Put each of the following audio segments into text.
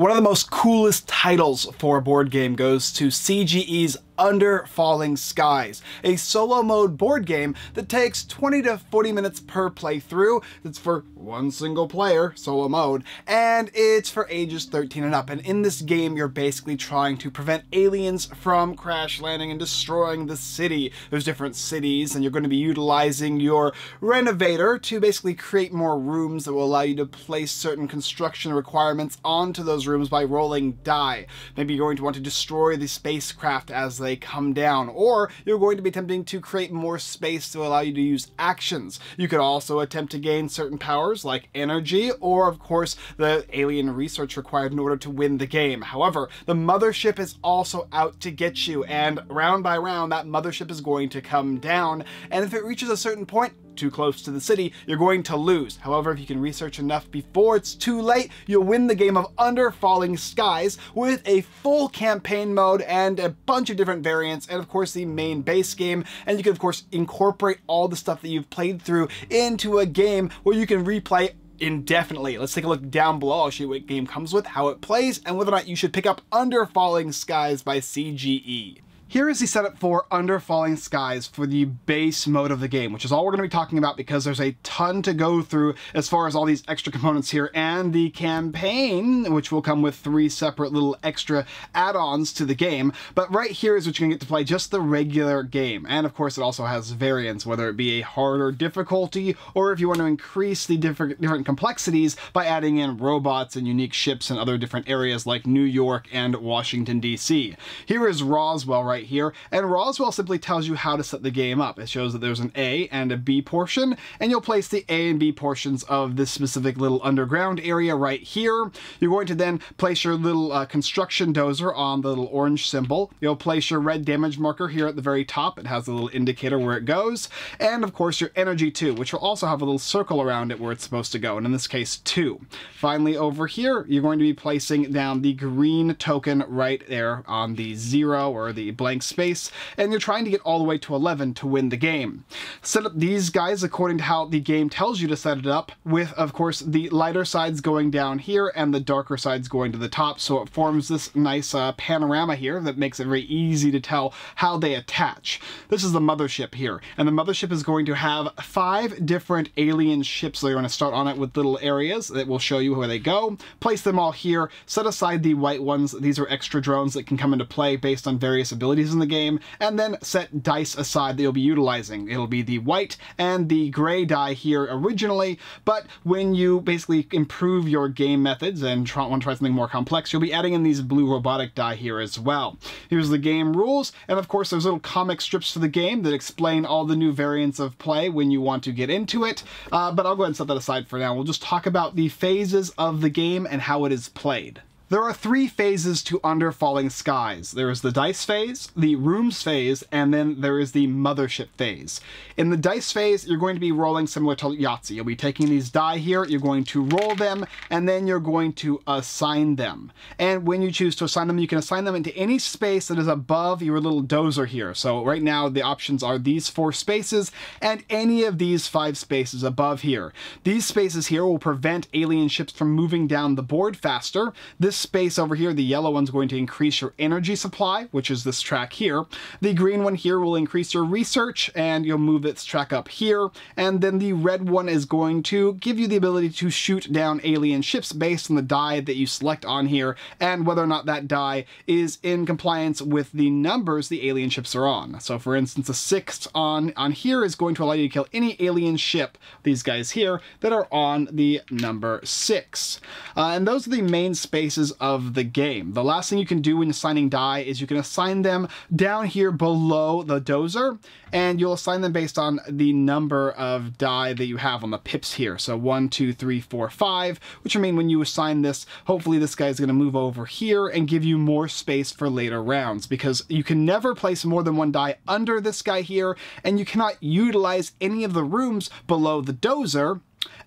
One of the most coolest titles for a board game goes to CGE's under Falling Skies, a solo mode board game that takes 20 to 40 minutes per playthrough. It's for one single player, solo mode, and it's for ages 13 and up. And in this game, you're basically trying to prevent aliens from crash landing and destroying the city. There's different cities, and you're going to be utilizing your renovator to basically create more rooms that will allow you to place certain construction requirements onto those rooms by rolling die. Maybe you're going to want to destroy the spacecraft as they they come down, or you're going to be attempting to create more space to allow you to use actions. You could also attempt to gain certain powers like energy, or of course the alien research required in order to win the game. However, the mothership is also out to get you, and round by round, that mothership is going to come down, and if it reaches a certain point, too close to the city, you're going to lose. However, if you can research enough before it's too late, you'll win the game of Under Falling Skies with a full campaign mode and a bunch of different variants, and of course the main base game. And you can of course incorporate all the stuff that you've played through into a game where you can replay indefinitely. Let's take a look down below. I'll show you what game comes with, how it plays, and whether or not you should pick up Under Falling Skies by CGE. Here is the setup for Under Falling Skies for the base mode of the game, which is all we're going to be talking about because there's a ton to go through as far as all these extra components here and the campaign, which will come with three separate little extra add-ons to the game. But right here is what you're going to get to play just the regular game. And of course, it also has variants, whether it be a harder difficulty or if you want to increase the different, different complexities by adding in robots and unique ships and other different areas like New York and Washington, D.C. Here is Roswell right right here, and Roswell simply tells you how to set the game up. It shows that there's an A and a B portion, and you'll place the A and B portions of this specific little underground area right here. You're going to then place your little uh, construction dozer on the little orange symbol. You'll place your red damage marker here at the very top. It has a little indicator where it goes. And of course your energy too, which will also have a little circle around it where it's supposed to go, and in this case two. Finally over here, you're going to be placing down the green token right there on the zero or the blank blank space, and you're trying to get all the way to 11 to win the game. Set up these guys according to how the game tells you to set it up, with, of course, the lighter sides going down here and the darker sides going to the top, so it forms this nice uh, panorama here that makes it very easy to tell how they attach. This is the mothership here, and the mothership is going to have five different alien ships. They're going to start on it with little areas that will show you where they go. Place them all here, set aside the white ones. These are extra drones that can come into play based on various abilities abilities in the game, and then set dice aside that you'll be utilizing. It'll be the white and the gray die here originally, but when you basically improve your game methods and try, want to try something more complex, you'll be adding in these blue robotic die here as well. Here's the game rules, and of course there's little comic strips to the game that explain all the new variants of play when you want to get into it, uh, but I'll go ahead and set that aside for now. We'll just talk about the phases of the game and how it is played. There are three phases to Under Falling Skies. There is the dice phase, the rooms phase, and then there is the mothership phase. In the dice phase, you're going to be rolling similar to Yahtzee. You'll be taking these die here, you're going to roll them, and then you're going to assign them. And when you choose to assign them, you can assign them into any space that is above your little dozer here. So right now, the options are these four spaces and any of these five spaces above here. These spaces here will prevent alien ships from moving down the board faster. This space over here, the yellow one's going to increase your energy supply, which is this track here. The green one here will increase your research, and you'll move its track up here. And then the red one is going to give you the ability to shoot down alien ships based on the die that you select on here, and whether or not that die is in compliance with the numbers the alien ships are on. So for instance, a six on, on here is going to allow you to kill any alien ship, these guys here, that are on the number six. Uh, and those are the main spaces pieces of the game. The last thing you can do when assigning die is you can assign them down here below the dozer, and you'll assign them based on the number of die that you have on the pips here. So one, two, three, four, five, which I mean when you assign this, hopefully this guy is going to move over here and give you more space for later rounds because you can never place more than one die under this guy here, and you cannot utilize any of the rooms below the dozer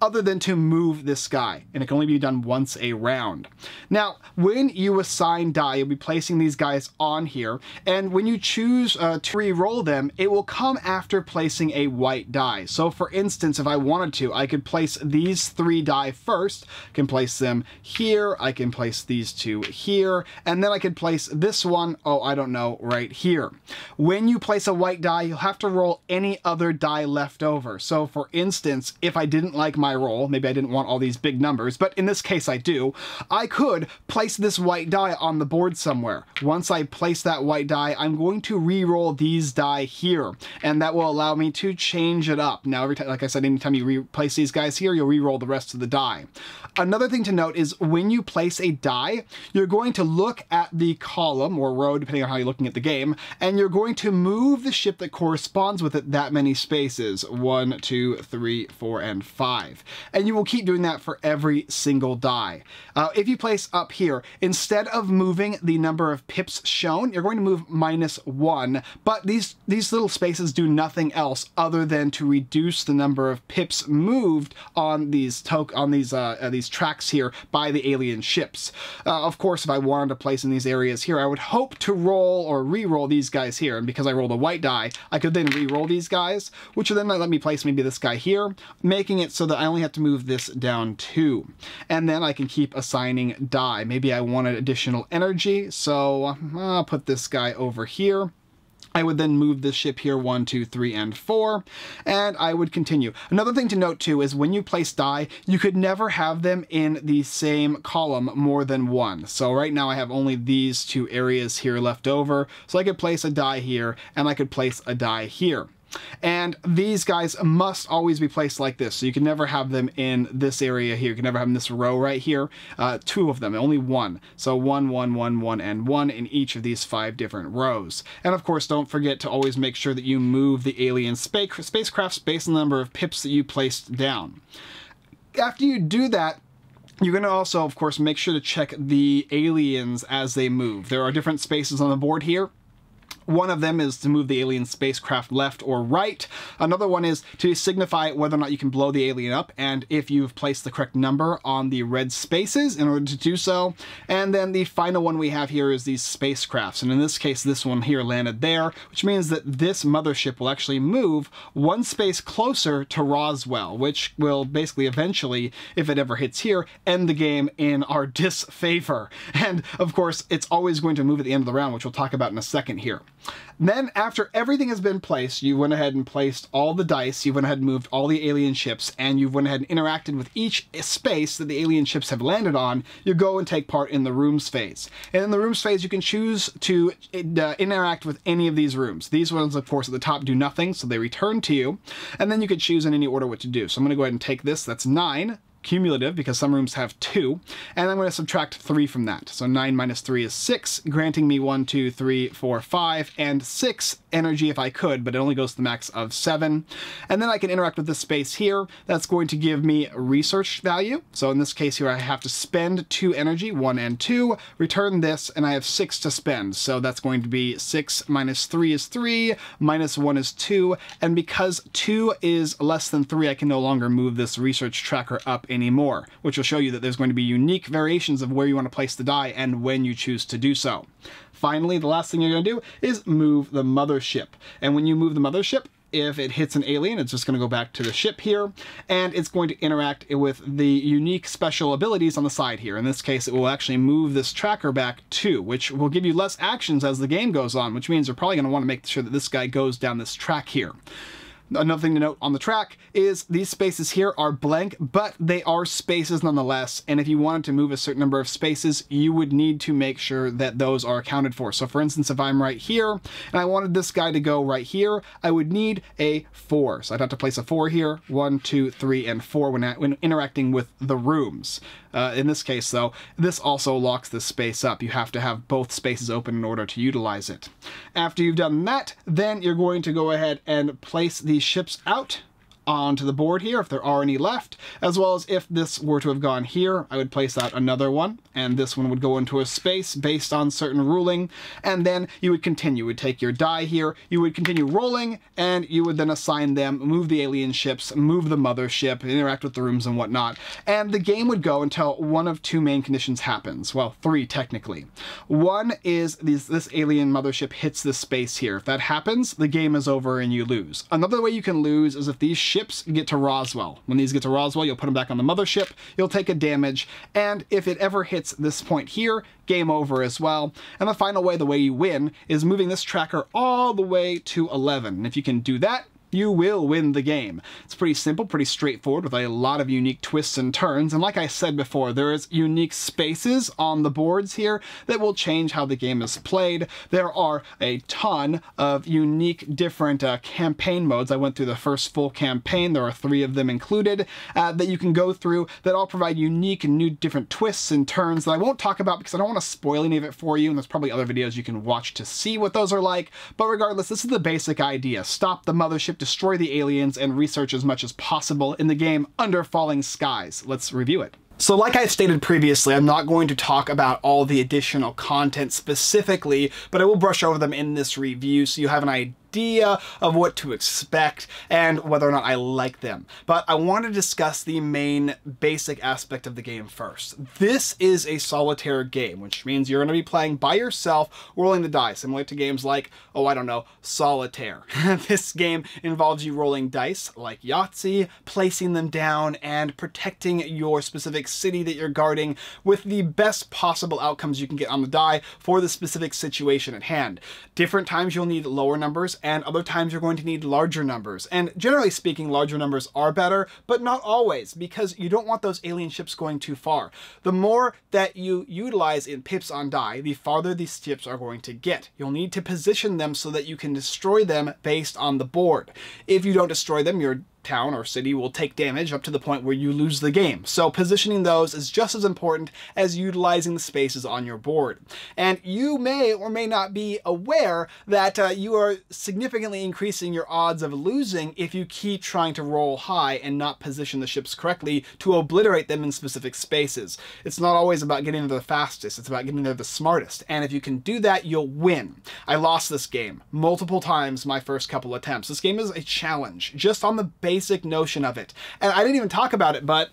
other than to move this guy, and it can only be done once a round. Now, when you assign die, you'll be placing these guys on here, and when you choose uh, to re-roll them, it will come after placing a white die. So for instance, if I wanted to, I could place these three die first, I can place them here, I can place these two here, and then I could place this one, oh, I don't know, right here. When you place a white die, you'll have to roll any other die left over. So for instance, if I didn't like my my maybe I didn't want all these big numbers, but in this case I do, I could place this white die on the board somewhere. Once I place that white die, I'm going to re-roll these die here, and that will allow me to change it up. Now, every time, like I said, anytime you replace these guys here, you'll re-roll the rest of the die. Another thing to note is when you place a die, you're going to look at the column or row, depending on how you're looking at the game, and you're going to move the ship that corresponds with it that many spaces. One, two, three, four, and five. 5. And you will keep doing that for every single die. Uh, if you place up here, instead of moving the number of pips shown, you're going to move minus 1, but these, these little spaces do nothing else other than to reduce the number of pips moved on these on these uh, uh, these tracks here by the alien ships. Uh, of course, if I wanted to place in these areas here, I would hope to roll or re-roll these guys here, and because I rolled a white die, I could then re-roll these guys, which would then let me place maybe this guy here, making it so that I only have to move this down two. And then I can keep assigning die. Maybe I wanted additional energy, so uh, I'll put this guy over here. I would then move this ship here one, two, three, and four, and I would continue. Another thing to note too is when you place die, you could never have them in the same column more than one. So right now I have only these two areas here left over, so I could place a die here, and I could place a die here. And these guys must always be placed like this. So you can never have them in this area here. You can never have them in this row right here. Uh, two of them, only one. So one, one, one, one, and one in each of these five different rows. And of course, don't forget to always make sure that you move the alien space spacecraft's based on the number of pips that you placed down. After you do that, you're going to also, of course, make sure to check the aliens as they move. There are different spaces on the board here. One of them is to move the alien spacecraft left or right. Another one is to signify whether or not you can blow the alien up and if you've placed the correct number on the red spaces in order to do so. And then the final one we have here is these spacecrafts. And in this case, this one here landed there, which means that this mothership will actually move one space closer to Roswell, which will basically eventually, if it ever hits here, end the game in our disfavor. And of course, it's always going to move at the end of the round, which we'll talk about in a second here. Then, after everything has been placed, you went ahead and placed all the dice, you went ahead and moved all the alien ships, and you went ahead and interacted with each space that the alien ships have landed on, you go and take part in the rooms phase. And in the rooms phase, you can choose to uh, interact with any of these rooms. These ones, of course, at the top do nothing, so they return to you, and then you can choose in any order what to do. So I'm going to go ahead and take this, that's 9, cumulative because some rooms have two, and I'm going to subtract three from that. So nine minus three is six, granting me one, two, three, four, five, and six energy if I could, but it only goes to the max of seven. And then I can interact with this space here. That's going to give me research value. So in this case here, I have to spend two energy, one and two, return this, and I have six to spend. So that's going to be six minus three is three, minus one is two, and because two is less than three, I can no longer move this research tracker up anymore, which will show you that there's going to be unique variations of where you want to place the die and when you choose to do so. Finally, the last thing you're going to do is move the mothership. And when you move the mothership, if it hits an alien, it's just going to go back to the ship here, and it's going to interact with the unique special abilities on the side here. In this case, it will actually move this tracker back too, which will give you less actions as the game goes on, which means you're probably going to want to make sure that this guy goes down this track here. Another thing to note on the track is these spaces here are blank, but they are spaces nonetheless. And if you wanted to move a certain number of spaces, you would need to make sure that those are accounted for. So for instance, if I'm right here and I wanted this guy to go right here, I would need a four. So I'd have to place a four here, one, two, three, and four when, when interacting with the rooms. Uh, in this case though, this also locks this space up. You have to have both spaces open in order to utilize it. After you've done that, then you're going to go ahead and place the these ships out onto the board here, if there are any left, as well as if this were to have gone here, I would place out another one, and this one would go into a space based on certain ruling, and then you would continue. You would take your die here, you would continue rolling, and you would then assign them, move the alien ships, move the mothership, interact with the rooms and whatnot, and the game would go until one of two main conditions happens. Well, three technically. One is these, this alien mothership hits this space here. If that happens, the game is over and you lose. Another way you can lose is if these ships ships get to Roswell. When these get to Roswell, you'll put them back on the mothership, you'll take a damage, and if it ever hits this point here, game over as well. And the final way, the way you win, is moving this tracker all the way to 11. And if you can do that, you will win the game. It's pretty simple, pretty straightforward, with a lot of unique twists and turns, and like I said before, there is unique spaces on the boards here that will change how the game is played. There are a ton of unique different uh, campaign modes. I went through the first full campaign, there are three of them included, uh, that you can go through that all provide unique and new different twists and turns that I won't talk about because I don't want to spoil any of it for you, and there's probably other videos you can watch to see what those are like, but regardless, this is the basic idea. Stop the mothership destroy the aliens, and research as much as possible in the game Under Falling Skies. Let's review it. So like I stated previously, I'm not going to talk about all the additional content specifically, but I will brush over them in this review so you have an idea idea of what to expect and whether or not I like them. But I want to discuss the main basic aspect of the game first. This is a solitaire game, which means you're going to be playing by yourself, rolling the dice, similar to games like, oh, I don't know, Solitaire. this game involves you rolling dice like Yahtzee, placing them down, and protecting your specific city that you're guarding with the best possible outcomes you can get on the die for the specific situation at hand. Different times you'll need lower numbers and other times you're going to need larger numbers. And generally speaking, larger numbers are better, but not always, because you don't want those alien ships going too far. The more that you utilize in pips on die, the farther these ships are going to get. You'll need to position them so that you can destroy them based on the board. If you don't destroy them, you're town or city will take damage up to the point where you lose the game, so positioning those is just as important as utilizing the spaces on your board. And you may or may not be aware that uh, you are significantly increasing your odds of losing if you keep trying to roll high and not position the ships correctly to obliterate them in specific spaces. It's not always about getting there the fastest, it's about getting there the smartest, and if you can do that, you'll win. I lost this game multiple times my first couple attempts. This game is a challenge, just on the base basic notion of it. And I didn't even talk about it, but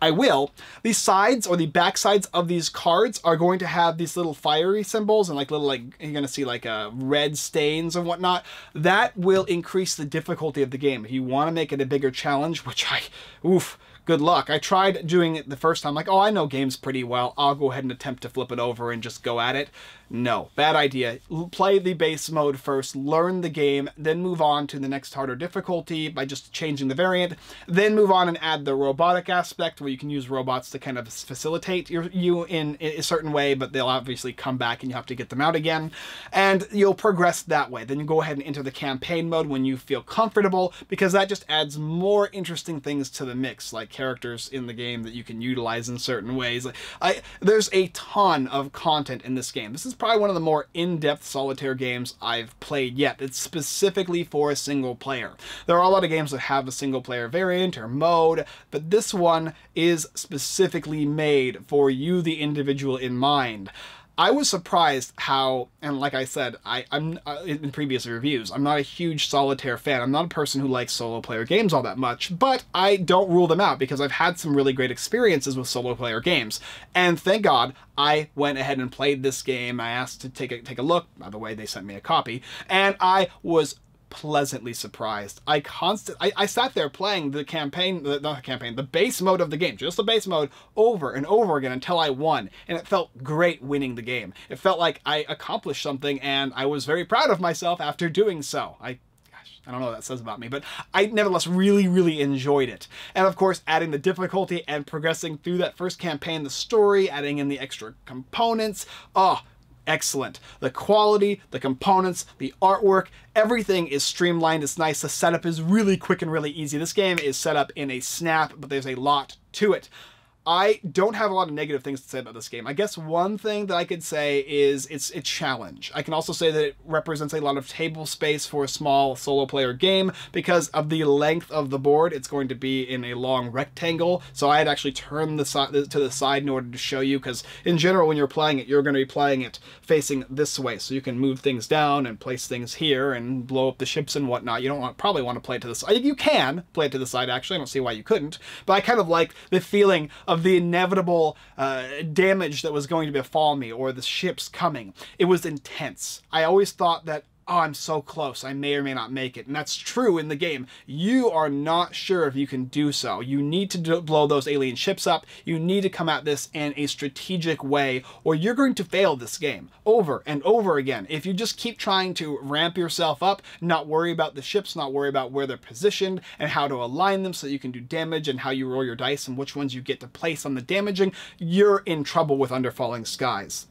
I will. The sides or the back sides of these cards are going to have these little fiery symbols and like little like you're gonna see like uh, red stains and whatnot. That will increase the difficulty of the game. If you want to make it a bigger challenge, which I, oof, good luck. I tried doing it the first time, like, oh, I know games pretty well. I'll go ahead and attempt to flip it over and just go at it. No, bad idea. Play the base mode first, learn the game, then move on to the next harder difficulty by just changing the variant, then move on and add the robotic aspect where you can use robots to kind of facilitate your, you in, in a certain way, but they'll obviously come back and you have to get them out again. And you'll progress that way. Then you go ahead and enter the campaign mode when you feel comfortable because that just adds more interesting things to the mix, like characters in the game that you can utilize in certain ways. Like I, There's a ton of content in this game. This is probably one of the more in-depth solitaire games I've played yet. It's specifically for a single player. There are a lot of games that have a single player variant or mode, but this one is specifically made for you, the individual, in mind. I was surprised how, and like I said, I, I'm uh, in previous reviews, I'm not a huge solitaire fan. I'm not a person who likes solo player games all that much, but I don't rule them out because I've had some really great experiences with solo player games. And thank God I went ahead and played this game. I asked to take a, take a look. By the way, they sent me a copy, and I was pleasantly surprised. I constant I, I sat there playing the campaign, the, not the campaign, the base mode of the game, just the base mode, over and over again until I won, and it felt great winning the game. It felt like I accomplished something, and I was very proud of myself after doing so. I I don't know what that says about me, but I nevertheless really, really enjoyed it. And of course, adding the difficulty and progressing through that first campaign, the story, adding in the extra components. Oh, excellent. The quality, the components, the artwork, everything is streamlined. It's nice. The setup is really quick and really easy. This game is set up in a snap, but there's a lot to it. I don't have a lot of negative things to say about this game. I guess one thing that I could say is it's a challenge. I can also say that it represents a lot of table space for a small solo player game because of the length of the board. It's going to be in a long rectangle, so I had actually turned the side to the side in order to show you because in general when you're playing it, you're going to be playing it facing this way, so you can move things down and place things here and blow up the ships and whatnot. You don't want, probably want to play it to the side. You can play it to the side actually. I don't see why you couldn't, but I kind of like the feeling of of the inevitable uh, damage that was going to befall me or the ships coming. It was intense. I always thought that oh, I'm so close, I may or may not make it. And that's true in the game. You are not sure if you can do so. You need to blow those alien ships up. You need to come at this in a strategic way, or you're going to fail this game over and over again. If you just keep trying to ramp yourself up, not worry about the ships, not worry about where they're positioned and how to align them so that you can do damage and how you roll your dice and which ones you get to place on the damaging, you're in trouble with Under Falling Skies.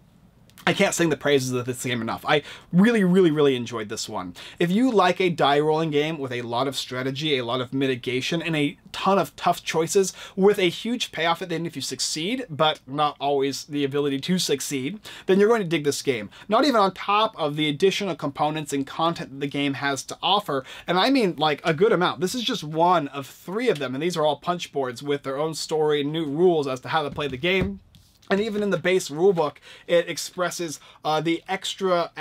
I can't sing the praises of this game enough. I really, really, really enjoyed this one. If you like a die rolling game with a lot of strategy, a lot of mitigation, and a ton of tough choices with a huge payoff at the end if you succeed, but not always the ability to succeed, then you're going to dig this game. Not even on top of the additional components and content that the game has to offer, and I mean like a good amount. This is just one of three of them, and these are all punch boards with their own story and new rules as to how to play the game and even in the base rulebook, it expresses uh, the extra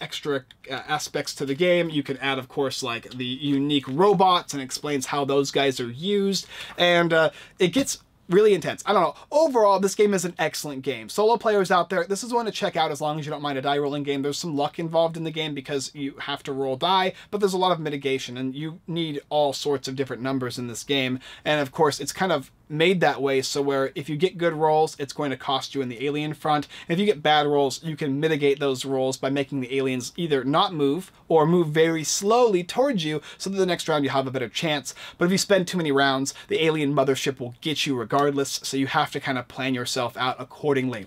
extra uh, aspects to the game. You can add, of course, like the unique robots and explains how those guys are used. And uh, it gets really intense. I don't know. Overall, this game is an excellent game. Solo players out there, this is one to check out as long as you don't mind a die rolling game. There's some luck involved in the game because you have to roll die, but there's a lot of mitigation and you need all sorts of different numbers in this game. And of course, it's kind of made that way so where if you get good rolls, it's going to cost you in the alien front. And if you get bad rolls, you can mitigate those rolls by making the aliens either not move or move very slowly towards you so that the next round you have a better chance. But if you spend too many rounds, the alien mothership will get you regardless, so you have to kind of plan yourself out accordingly.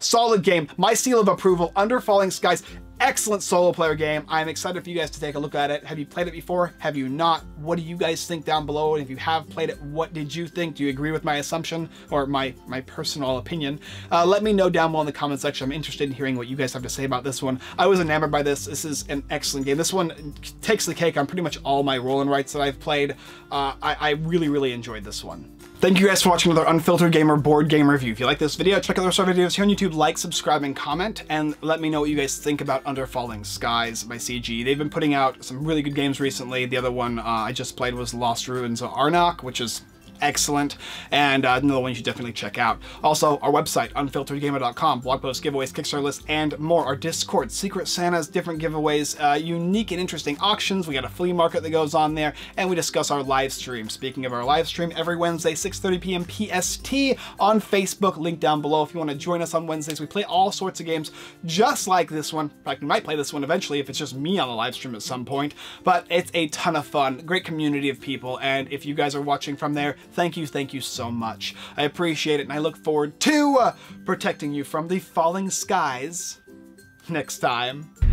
Solid game. My seal of approval, Under Falling Skies. Excellent solo player game. I'm excited for you guys to take a look at it. Have you played it before? Have you not? What do you guys think down below? And if you have played it, what did you think? Do you agree with my assumption or my, my personal opinion? Uh, let me know down below in the comment section. I'm interested in hearing what you guys have to say about this one. I was enamored by this. This is an excellent game. This one takes the cake on pretty much all my and rights that I've played. Uh, I, I really, really enjoyed this one. Thank you guys for watching another Unfiltered Gamer board game review. If you like this video, check out the rest of our videos here on YouTube. Like, subscribe, and comment, and let me know what you guys think about Under Falling Skies by CG. They've been putting out some really good games recently. The other one uh, I just played was Lost Ruins of Arnak, which is excellent and uh, another one you should definitely check out. Also, our website, unfilteredgamer.com, blog posts, giveaways, Kickstarter lists, and more. Our Discord, Secret Santas, different giveaways, uh, unique and interesting auctions. We got a flea market that goes on there, and we discuss our live stream. Speaking of our live stream, every Wednesday, 6.30 p.m. PST on Facebook, link down below if you want to join us on Wednesdays. We play all sorts of games just like this one. In fact, we might play this one eventually if it's just me on the live stream at some point, but it's a ton of fun, great community of people, and if you guys are watching from there, Thank you, thank you so much. I appreciate it and I look forward to uh, protecting you from the falling skies next time.